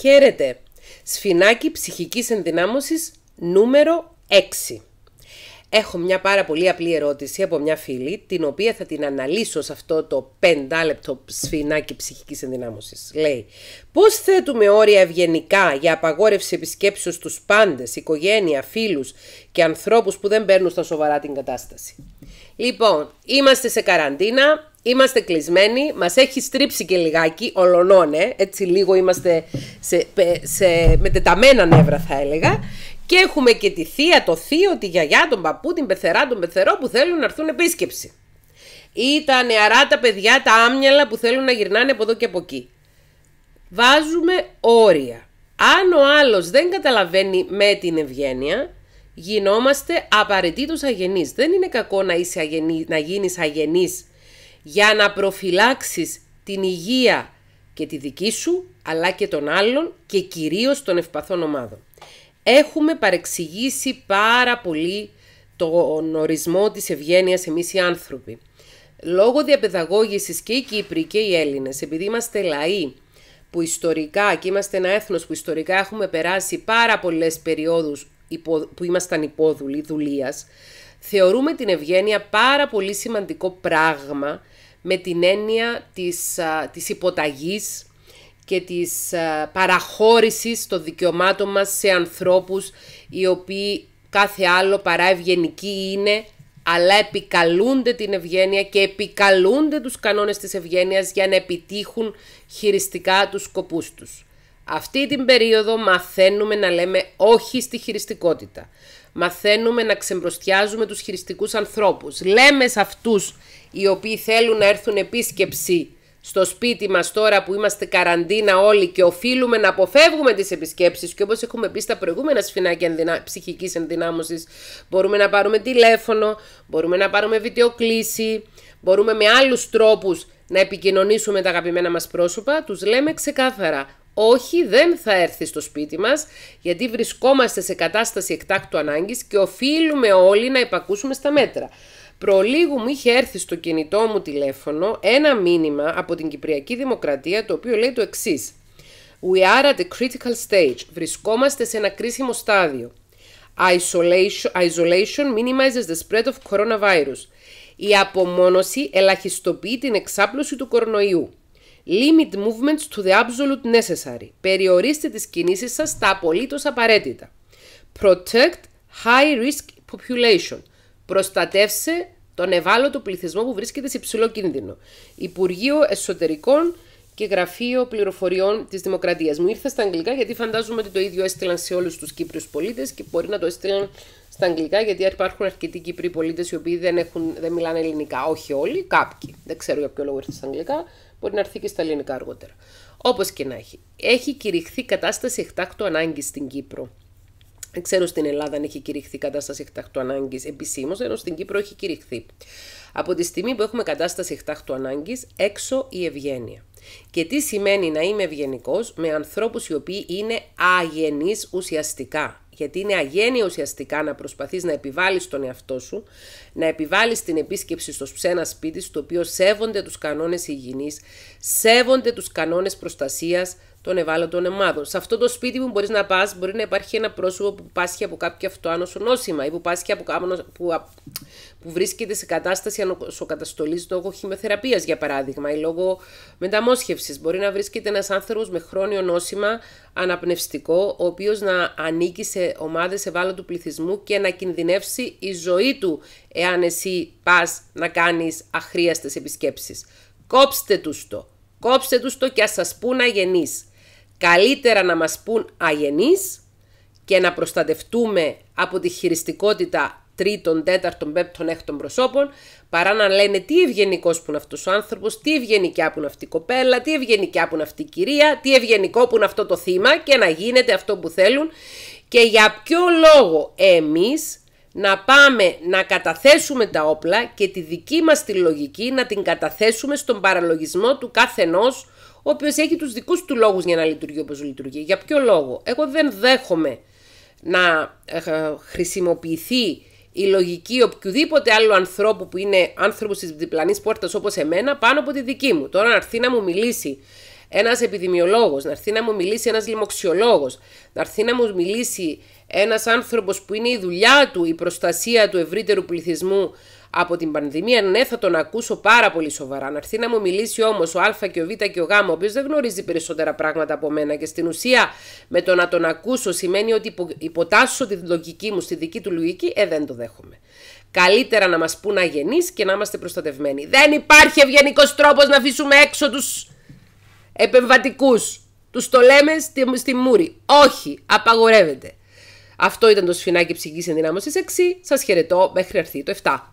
Χαίρετε! Σφινάκι ψυχικής ενδυνάμωσης νούμερο 6. Έχω μια πάρα πολύ απλή ερώτηση από μια φίλη, την οποία θα την αναλύσω σε αυτό το πεντάλεπτο σφινάκι ψυχικής ενδυνάμωσης. Λέει, πώς θέτουμε όρια ευγενικά για απαγόρευση επισκέψεως στους πάντες, οικογένεια, φίλους και ανθρώπους που δεν παίρνουν στα σοβαρά την κατάσταση. Λοιπόν, είμαστε σε καραντίνα, Είμαστε κλεισμένοι, μας έχει στρίψει και λιγάκι, ολονώνε, έτσι λίγο είμαστε σε, σε μετεταμένα νεύρα θα έλεγα και έχουμε και τη θεία, το θείο, τη γιαγιά, τον παππού, την πεθερά, τον πεθερό που θέλουν να έρθουν επίσκεψη. Ή τα νεαρά τα παιδιά, τα άμυαλα που θέλουν να γυρνάνε από εδώ και από εκεί. Βάζουμε όρια. Αν ο άλλος δεν καταλαβαίνει με την ευγένεια, γινόμαστε απαραίτητος αγενείς. Δεν είναι κακό να, είσαι αγενή, να γίνεις αγενής για να προφυλάξεις την υγεία και τη δική σου, αλλά και των άλλων και κυρίως των ευπαθών ομάδων. Έχουμε παρεξηγήσει πάρα πολύ τον ορισμό της ευγένειας εμείς οι άνθρωποι. Λόγω διαπαιδαγώγησης και οι Κύπροι και οι Έλληνες, επειδή είμαστε λαοί που ιστορικά και είμαστε ένα έθνος που ιστορικά έχουμε περάσει πάρα πολλές περιόδους που ήμασταν υπόδουλοι δουλείας, θεωρούμε την ευγένεια πάρα πολύ σημαντικό πράγμα με την έννοια της, της υποταγής και της α, παραχώρησης των δικαιωμάτων μας σε ανθρώπους οι οποίοι κάθε άλλο παρά ευγενικοί είναι αλλά επικαλούνται την ευγένεια και επικαλούνται τους κανόνες της ευγένειας για να επιτύχουν χειριστικά τους σκοπούς τους. Αυτή την περίοδο μαθαίνουμε να λέμε όχι στη χειριστικότητα. Μαθαίνουμε να ξεμπροστιάζουμε τους χειριστικούς ανθρώπους. Λέμε σε αυτούς οι οποίοι θέλουν να έρθουν επίσκεψη στο σπίτι μας τώρα που είμαστε καραντίνα όλοι και οφείλουμε να αποφεύγουμε τις επισκέψεις και όπως έχουμε πει στα προηγούμενα σφινάκια ενδυνα... ψυχικής ενδυνάμωσης μπορούμε να πάρουμε τηλέφωνο, μπορούμε να πάρουμε βιντεοκλήση, μπορούμε με άλλους τρόπους να επικοινωνήσουμε τα αγαπημένα μας πρόσωπα, τους λέμε ξεκάθαρα όχι δεν θα έρθει στο σπίτι μας γιατί βρισκόμαστε σε κατάσταση εκτάκτου ανάγκης και οφείλουμε όλοι να υπακούσουμε στα μέτρα. Προλίγου μου είχε έρθει στο κινητό μου τηλέφωνο ένα μήνυμα από την Κυπριακή Δημοκρατία το οποίο λέει το εξής. We are at a critical stage. Βρισκόμαστε σε ένα κρίσιμο στάδιο. Isolation, isolation minimizes the spread of coronavirus. Η απομόνωση ελαχιστοποιεί την εξάπλωση του κορονοϊού. Limit movements to the absolute necessary. Περιορίστε τις κινήσεις σας στα απολύτως απαραίτητα. Protect high risk population. Προστατεύσε τον ευάλωτο πληθυσμό που βρίσκεται σε υψηλό κίνδυνο. Υπουργείο Εσωτερικών και Γραφείο Πληροφοριών της Δημοκρατίας. Μου ήρθε στα αγγλικά γιατί φαντάζομαι ότι το ίδιο έστειλαν σε όλους τους Κύπριους πολίτες και μπορεί να το έστειλαν στα αγγλικά γιατί υπάρχουν αρκετοί Κύπροι πολίτες οι οποίοι δεν, έχουν, δεν μιλάνε ελληνικά. Όχι όλοι, κάποιοι. Δεν ξέρω για ποιο λόγο ήρθε στα αγγλικά. Μπορεί να έρθει και στα ελληνικά αργότερα. Όπως και να έχει. Έχει κηρυχθεί κατάσταση εκτάκτου ανάγκης στην Κύπρο. Δεν ξέρω στην Ελλάδα αν έχει κηρυχθεί κατάσταση εκτάκτου ανάγκης επισήμως, ενώ στην Κύπρο έχει κηρυχθεί. Από τη στιγμή που έχουμε κατάσταση εκτάκτου ανάγκης, έξω η ευγένεια. Και τι σημαίνει να είμαι ευγενικός με ανθρώπους οι οποίοι είναι αγενείς ουσιαστικά. Γιατί είναι αγένεια ουσιαστικά να προσπαθείς να επιβάλλεις τον εαυτό σου, να επιβάλλεις την επίσκεψη στο ψένα σπίτι, στο οποίο σέβονται τους κανόνες υγιεινής, σέβονται τους κανόνες προστασίας, των ευάλωτων ομάδων. Σε αυτό το σπίτι που μπορείς να πας, μπορεί να υπάρχει ένα πρόσωπο που πάσχει από κάποιο αυτοάνωσο νόσημα ή που, πάσχει από, που, που βρίσκεται σε κατάσταση ανοσοκαταστολής λόγω χημεθεραπείας, για παράδειγμα, ή λόγω μεταμόσχευσης. Μπορεί να βρίσκεται ένας άνθρωπος με χρόνιο νόσημα αναπνευστικό, ο οποίος να ανήκει σε ομάδες ευάλωτου πληθυσμού και να κινδυνεύσει η ζωή του, εάν εσύ πας να κάνεις αχρίαστες επισκέψεις. Κόψτε τους το. Κόψτε τους το και ας σας πούν αγενείς. Καλύτερα να μας πούν αγενείς και να προστατευτούμε από τη χειριστικότητα τρίτων, τέταρτων, πέπτων, έκτων προσώπων, παρά να λένε τι ευγενικός που είναι αυτός ο άνθρωπος, τι ευγενικιά που είναι αυτή η κοπέλα, τι ευγενικιά που είναι αυτή η κυρία, τι ευγενικό που είναι αυτό το θύμα και να γίνεται αυτό που θέλουν. Και για ποιο λόγο εμείς να πάμε να καταθέσουμε τα όπλα και τη δική μας τη λογική να την καταθέσουμε στον παραλογισμό του καθενός ο οποίος έχει τους δικούς του λόγους για να λειτουργεί όπως λειτουργεί. Για ποιο λόγο. Εγώ δεν δέχομαι να ε, χρησιμοποιηθεί η λογική οποιοδήποτε άλλου ανθρώπου που είναι άνθρωπος της διπλανής πόρτας όπως εμένα πάνω από τη δική μου. Τώρα να έρθει να μου μιλήσει ένας επιδημιολόγος, να έρθει να μου μιλήσει ένας λιμοξιολόγο, να έρθει να μου μιλήσει ένας άνθρωπος που είναι η δουλειά του η προστασία του ευρύτερου πληθυσμού από την πανδημία, ναι, θα τον ακούσω πάρα πολύ σοβαρά. Να έρθει να μου μιλήσει όμως ο Α και ο Β και ο Γ, ο οποίος δεν γνωρίζει περισσότερα πράγματα από μένα και στην ουσία με το να τον ακούσω σημαίνει ότι υποτάσσω τη λογική μου στη δική του λογική, ε, δεν το δέχομαι. Καλύτερα να μας πούν αγενείς και να είμαστε προστατευμένοι. Δεν υπάρχει ευγενικός τρόπος να αφήσουμε έξω τους επεμβατικούς. Τους το λέμε στη, στη μούρη. Όχι, απαγορεύεται. Αυτό ήταν το σφινάκι ψυχή ενδυνάμωση 6. Σας χαιρετώ μέχρι αρθεί το 7.